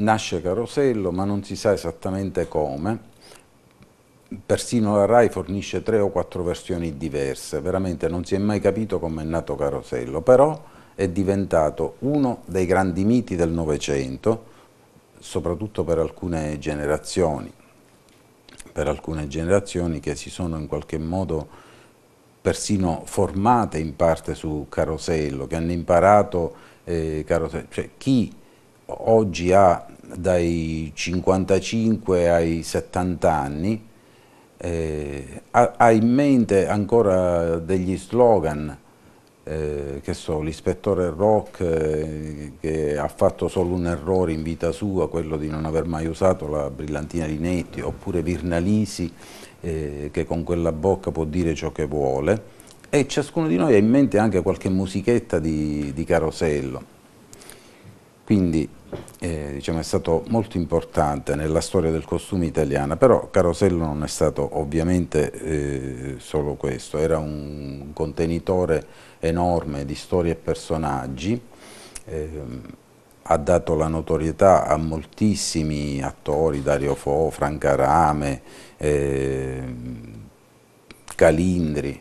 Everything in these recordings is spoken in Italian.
nasce Carosello ma non si sa esattamente come, persino la RAI fornisce tre o quattro versioni diverse, veramente non si è mai capito come è nato Carosello, però è diventato uno dei grandi miti del Novecento, soprattutto per alcune generazioni, per alcune generazioni che si sono in qualche modo persino formate in parte su Carosello, che hanno imparato eh, Carosello, cioè chi oggi ha dai 55 ai 70 anni, eh, ha, ha, in mente ancora degli slogan, eh, che so, l'ispettore Rock eh, che ha fatto solo un errore in vita sua, quello di non aver mai usato la brillantina di Netti, oppure Virnalisi eh, che con quella bocca può dire ciò che vuole, e ciascuno di noi ha in mente anche qualche musichetta di, di Carosello quindi eh, diciamo, è stato molto importante nella storia del costume italiana, però Carosello non è stato ovviamente eh, solo questo, era un contenitore enorme di storie e personaggi, eh, ha dato la notorietà a moltissimi attori, Dario Fo, Franca Rame, ehm, Calindri,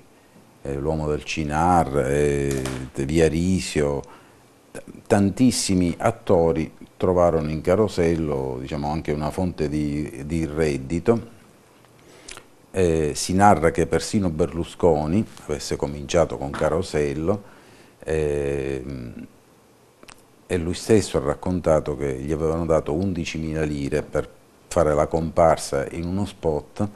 eh, l'uomo del Cinar, eh, Via Risio, tantissimi attori trovarono in carosello diciamo, anche una fonte di, di reddito. Eh, si narra che persino Berlusconi avesse cominciato con Carosello eh, e lui stesso ha raccontato che gli avevano dato 11.000 lire per fare la comparsa in uno spot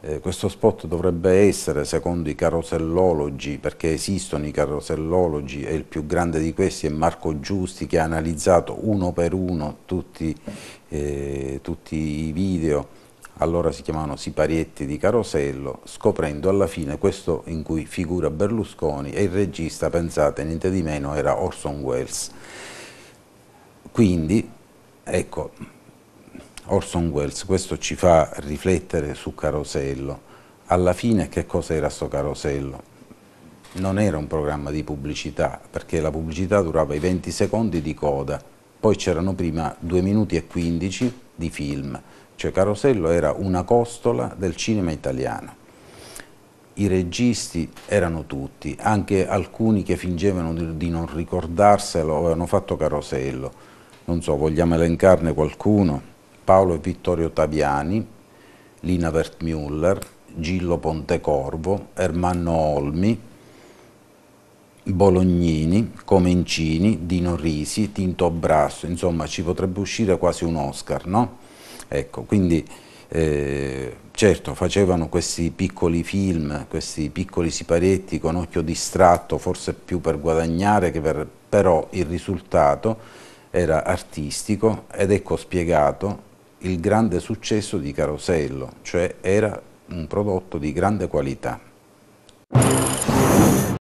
eh, questo spot dovrebbe essere, secondo i carosellologi, perché esistono i carosellologi e il più grande di questi è Marco Giusti che ha analizzato uno per uno tutti, eh, tutti i video, allora si chiamavano siparietti di Carosello, scoprendo alla fine questo in cui figura Berlusconi e il regista, pensate, niente di meno, era Orson Welles. Quindi, ecco, Orson Welles, questo ci fa riflettere su Carosello. Alla fine che cosa era sto Carosello? Non era un programma di pubblicità, perché la pubblicità durava i 20 secondi di coda, poi c'erano prima 2 minuti e 15 di film, cioè Carosello era una costola del cinema italiano. I registi erano tutti, anche alcuni che fingevano di non ricordarselo avevano fatto Carosello. Non so, vogliamo elencarne qualcuno? Paolo e Vittorio Taviani, Lina Wertmüller, Gillo Pontecorvo, Ermanno Olmi, Bolognini, Comencini, Dino Risi, Tinto Brasso, insomma ci potrebbe uscire quasi un Oscar, no? Ecco, quindi eh, certo facevano questi piccoli film, questi piccoli siparetti con occhio distratto, forse più per guadagnare che per... però il risultato era artistico ed ecco spiegato il grande successo di Carosello, cioè era un prodotto di grande qualità.